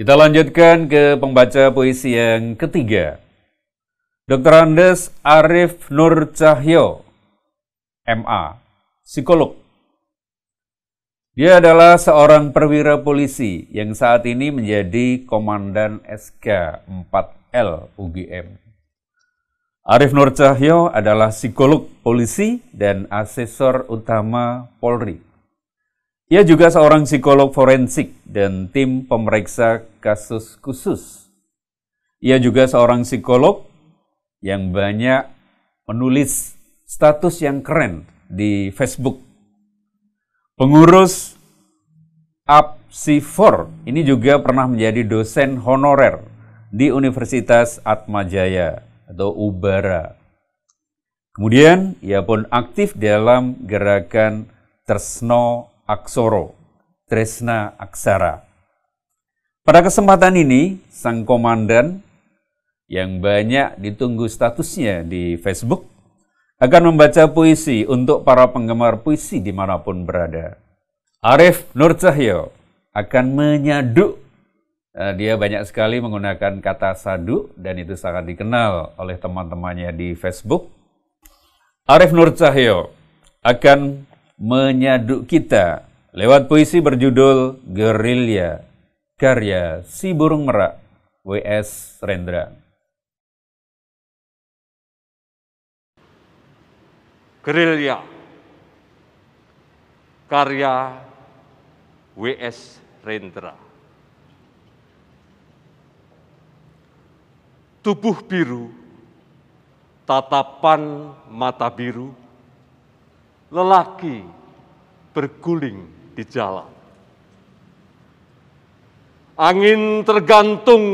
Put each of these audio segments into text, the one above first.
Kita lanjutkan ke pembaca puisi yang ketiga. Dr. Andes Arif Nur Cahyo, MA, psikolog. Dia adalah seorang perwira polisi yang saat ini menjadi komandan SK 4L UGM. Arif Nur Cahyo adalah psikolog polisi dan asesor utama Polri. Ia juga seorang psikolog forensik dan tim pemeriksa kasus khusus. Ia juga seorang psikolog yang banyak menulis status yang keren di Facebook. Pengurus APSI4 ini juga pernah menjadi dosen honorer di Universitas Atmajaya atau Ubara. Kemudian ia pun aktif dalam gerakan Tersno aksoro, tresna aksara. Pada kesempatan ini, sang komandan yang banyak ditunggu statusnya di Facebook akan membaca puisi untuk para penggemar puisi dimanapun berada. Arif Nur Cahyo akan menyaduk. Eh, dia banyak sekali menggunakan kata sadu dan itu sangat dikenal oleh teman-temannya di Facebook. Arif Nur Cahyo akan menyaduk kita lewat puisi berjudul Gerilya, karya Si Burung Merak, W.S. Rendra. Gerilya, karya W.S. Rendra. Tubuh biru, tatapan mata biru, lelaki berguling di jalan. Angin tergantung,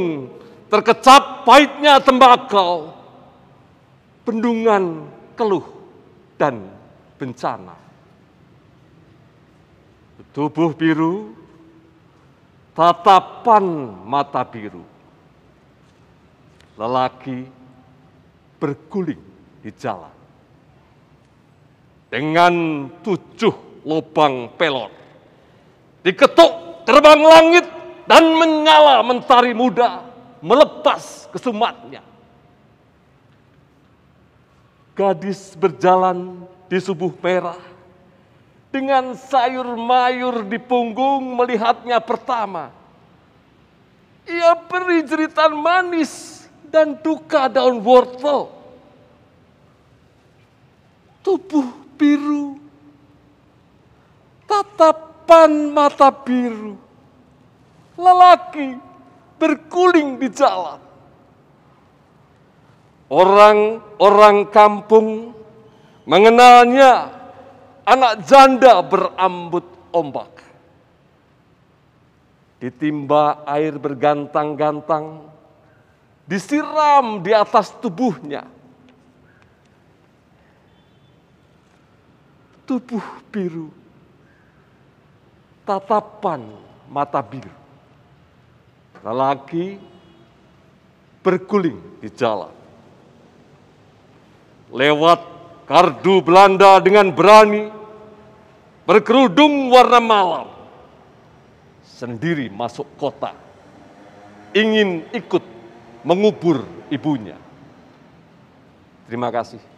terkecap pahitnya tembakau, bendungan keluh dan bencana. Tubuh biru, tatapan mata biru, lelaki berguling di jalan dengan tujuh lubang pelor. Diketuk terbang langit dan menyala mentari muda melepas kesumatnya. Gadis berjalan di subuh merah dengan sayur mayur di punggung melihatnya pertama. Ia beri jeritan manis dan duka daun wortel tubuh biru. Tatapan mata biru. Lelaki berkuling di jalan. Orang-orang kampung mengenalnya anak janda berambut ombak. Ditimba air bergantang-gantang, disiram di atas tubuhnya tubuh biru, tatapan mata biru. Lelaki berguling di jalan. Lewat kardu Belanda dengan berani, berkerudung warna malam, sendiri masuk kota, ingin ikut mengubur ibunya. Terima kasih.